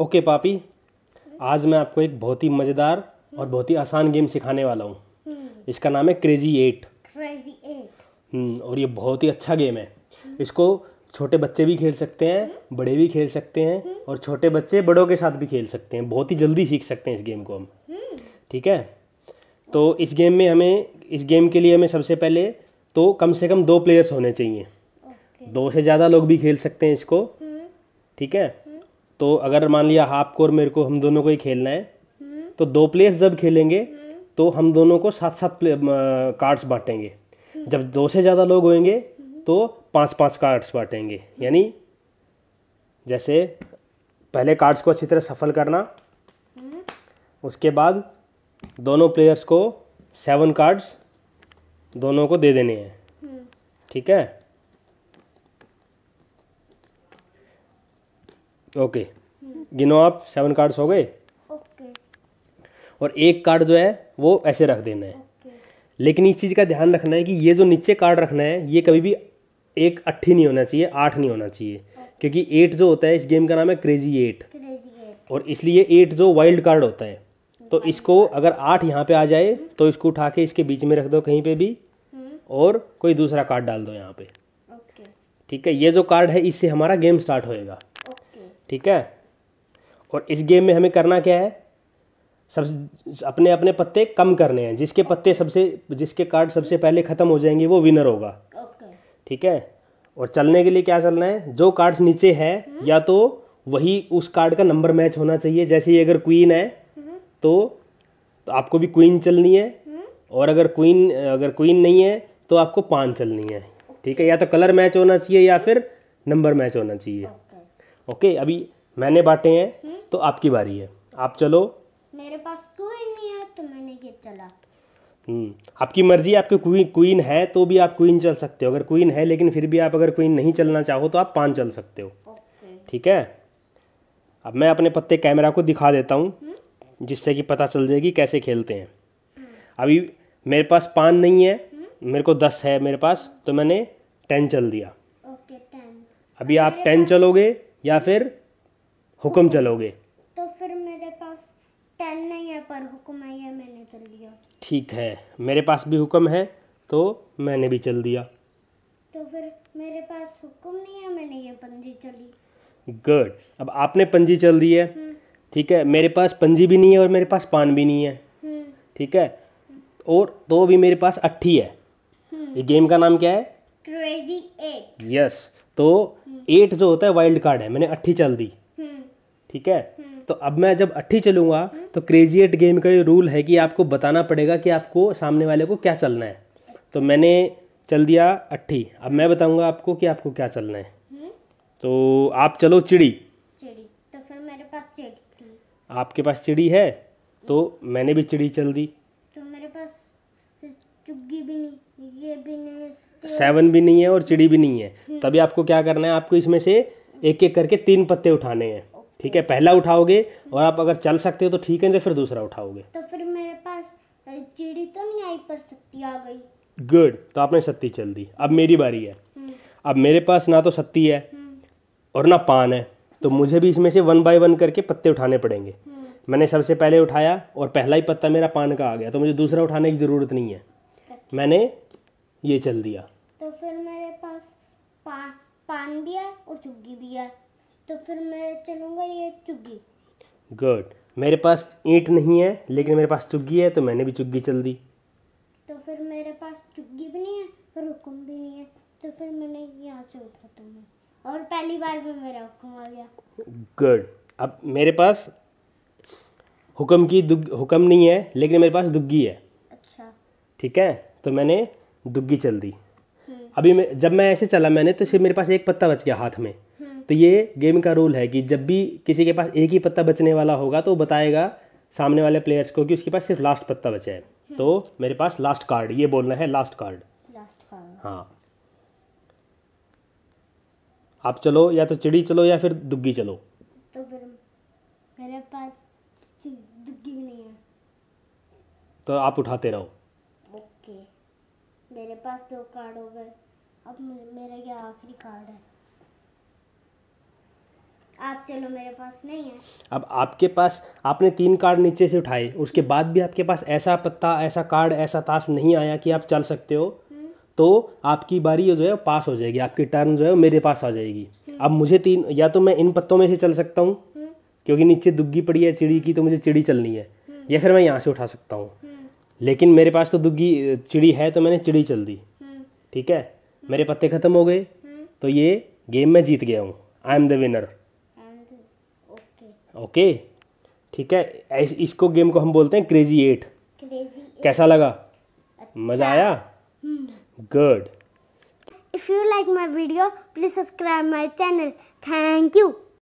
Okay okay, पापी आज मैं आपको एक बहुत ही मज़ेदार और बहुत ही आसान गेम सिखाने वाला हूँ हम्म। इसका नाम है क्रेजी एट क्रेजी एट और ये बहुत ही अच्छा गेम है इसको छोटे बच्चे भी खेल सकते हैं हम्म। बड़े भी खेल सकते हैं हम्म। और छोटे बच्चे बड़ों के साथ भी खेल सकते हैं बहुत ही जल्दी सीख सकते हैं इस गेम को हम ठीक है तो इस गेम में हमें इस गेम के लिए हमें सबसे पहले तो कम से कम दो प्लेयर्स होने चाहिए दो से ज़्यादा लोग भी खेल सकते हैं इसको ठीक है तो अगर मान लिया हाफ कोर मेरे को हम दोनों को ही खेलना है तो दो प्लेयर्स जब खेलेंगे तो हम दोनों को सात सात कार्ड्स बांटेंगे जब दो से ज़्यादा लोग होंगे तो पांच पांच कार्ड्स बांटेंगे यानी जैसे पहले कार्ड्स को अच्छी तरह सफल करना उसके बाद दोनों प्लेयर्स को सेवन कार्ड्स दोनों को दे देने हैं ठीक है ओके गिनो आप सेवन कार्ड्स हो गए ओके और एक कार्ड जो है वो ऐसे रख देना है लेकिन इस चीज़ का ध्यान रखना है कि ये जो नीचे कार्ड रखना है ये कभी भी एक अट्ठी नहीं होना चाहिए आठ नहीं होना चाहिए क्योंकि एट जो होता है इस गेम का नाम है क्रेजी एट और इसलिए एट जो वाइल्ड कार्ड होता है तो इसको अगर आठ यहाँ पे आ जाए हम्म। तो इसको उठा के इसके बीच में रख दो कहीं पे भी हम्म। और कोई दूसरा कार्ड डाल दो यहाँ पे ठीक है ये जो कार्ड है इससे हमारा गेम स्टार्ट होएगा ठीक है और इस गेम में हमें करना क्या है सब अपने अपने पत्ते कम करने हैं जिसके पत्ते सबसे जिसके कार्ड सबसे पहले ख़त्म हो जाएंगे वो विनर होगा ठीक है और चलने के लिए क्या चलना है जो कार्ड नीचे है हम्म। या तो वही उस कार्ड का नंबर मैच होना चाहिए जैसे ही अगर क्वीन है हम्म। तो, तो आपको भी क्वीन चलनी है हम्म। और अगर क्वीन अगर क्वीन नहीं है तो आपको पान चलनी है ठीक है या तो कलर मैच होना चाहिए या फिर नंबर मैच होना चाहिए ओके अभी मैंने बांटे हैं हम्म। तो आपकी बारी है आप चलो मेरे पास क्वीन नहीं है तो मैंने ये चला हम्म, आपकी मर्जी आपके क्वीन क्वीन है तो भी आप क्वीन चल सकते हो अगर क्वीन है लेकिन फिर भी आप अगर क्वीन नहीं चलना चाहो तो आप पान चल सकते हो ठीक है अब मैं अपने पत्ते कैमरा को दिखा देता हूँ हम्म। जिससे कि पता चल जाएगी कैसे खेलते हैं अभी मेरे पास पान नहीं है मेरे को दस है मेरे पास तो मैंने टेन चल दिया अभी आप टेन चलोगे या फिर हुक्म चलोगे तो फिर मेरे पास टेन नहीं है पर हुक्म है ये मैंने चल दिया ठीक है मेरे पास भी हुक्म है तो मैंने भी चल दिया तो फिर मेरे पास हुक्म नहीं है मैंने ये पंजी चली गुड अब आपने पंजी चल दी है हम्म। ठीक है मेरे पास पंजी भी नहीं है और मेरे पास पान भी नहीं है हम्म। ठीक है और तो भी मेरे पास अट्ठी है हम्म। ये गेम का नाम क्या है क्रेजी एट यस तो एट जो होता है वाइल्ड कार्ड है मैंने अट्ठी चल दी हम्म। ठीक है हम्म। तो अब मैं जब अट्ठी चलूंगा हम्म। तो क्रेजी एट गेम का ये रूल है कि आपको बताना पड़ेगा कि आपको सामने वाले को क्या चलना है तो मैंने चल दिया अट्ठी अब मैं बताऊंगा आपको कि आपको क्या चलना है तो आप चलो चिड़ी तो फिर मेरे पास चिड़ी आपके पास चिड़ी है तो मैंने भी चिड़ी चल दी सेवन भी नहीं है और चिड़ी भी नहीं है हम्म। तभी आपको क्या करना है आपको इसमें से एक एक करके तीन पत्ते उठाने हैं ठीक है पहला उठाओगे और आप अगर चल सकते हो तो ठीक है तो फिर दूसरा उठाओगे तो फिर मेरे पास चिड़ी तो नहीं आई पर सत्ती आ गई गुड तो आपने सत्ती चल दी अब मेरी बारी है हम्म। अब मेरे पास ना तो सत्ती है हम्म। और ना पान है तो मुझे भी इसमें से वन बाय वन करके पत्ते उठाने पड़ेंगे मैंने सबसे पहले उठाया और पहला ही पत्ता मेरा पान का आ गया तो मुझे दूसरा उठाने की ज़रूरत नहीं है अच्छा। मैंने ये चल दिया पान भी है और चुग्गी भी है तो फिर मैं चलूँगा ये चुग्गी गुड मेरे पास ईंट नहीं है लेकिन मेरे पास चुग्गी है तो मैंने भी चुग्गी चल दी तो फिर मेरे पास चुग्गी भी नहीं है और हुक्म भी नहीं है तो फिर मैंने यहाँ से उठा तुम्हें तो और पहली बार में मेरा हुक्म आ गया गुड अब मेरे पास हुक्म की हुक्म नहीं है लेकिन मेरे पास दुग्गी है अच्छा ठीक है तो मैंने दुग्गी चल दी अभी मैं जब मैं ऐसे चला मैंने तो सिर्फ मेरे पास एक पत्ता बच गया हाथ में हम्म। तो ये गेम का रूल है कि जब भी किसी के पास एक ही पत्ता बचने वाला होगा तो वो बताएगा सामने वाले प्लेयर्स को कि उसके पास सिर्फ लास्ट पत्ता बचा है हम्म। तो मेरे पास लास्ट कार्ड ये बोलना है लास्ट कार्ड लास्ट कार्ड हाँ आप चलो या तो चिड़ी चलो या फिर दुग्गी चलो तो फिर मेरे पास दुग्गी भी नहीं है तो आप उठाते रहो ओके मेरे पास दो कार्ड हो गए अब मेरा ये आखिरी कार्ड है आप चलो मेरे पास नहीं है अब आपके पास आपने तीन कार्ड नीचे से उठाए उसके बाद भी आपके पास ऐसा पत्ता ऐसा कार्ड ऐसा ताश नहीं आया कि आप चल सकते हो हम्म। तो आपकी बारी जो है पास हो जाएगी आपकी टर्न जो है मेरे पास आ जाएगी हम्म। अब मुझे तीन या तो मैं इन पत्तों में से चल सकता हूँ हम्म। क्योंकि नीचे दुग्गी पड़ी है चिड़ी की तो मुझे चिड़ी चलनी है या फिर मैं यहाँ से उठा सकता हूँ लेकिन मेरे पास तो दुग्गी चिड़ी है तो मैंने चिड़ी चल दी ठीक है मेरे पत्ते ख़त्म हो गए तो ये गेम में जीत गया हूँ I am the winner okay ठीक है इसको गेम को हम बोलते हैं क्रेजी एट कैसा लगा अच्छा। मज़ा आया good if you like my video please subscribe my channel thank you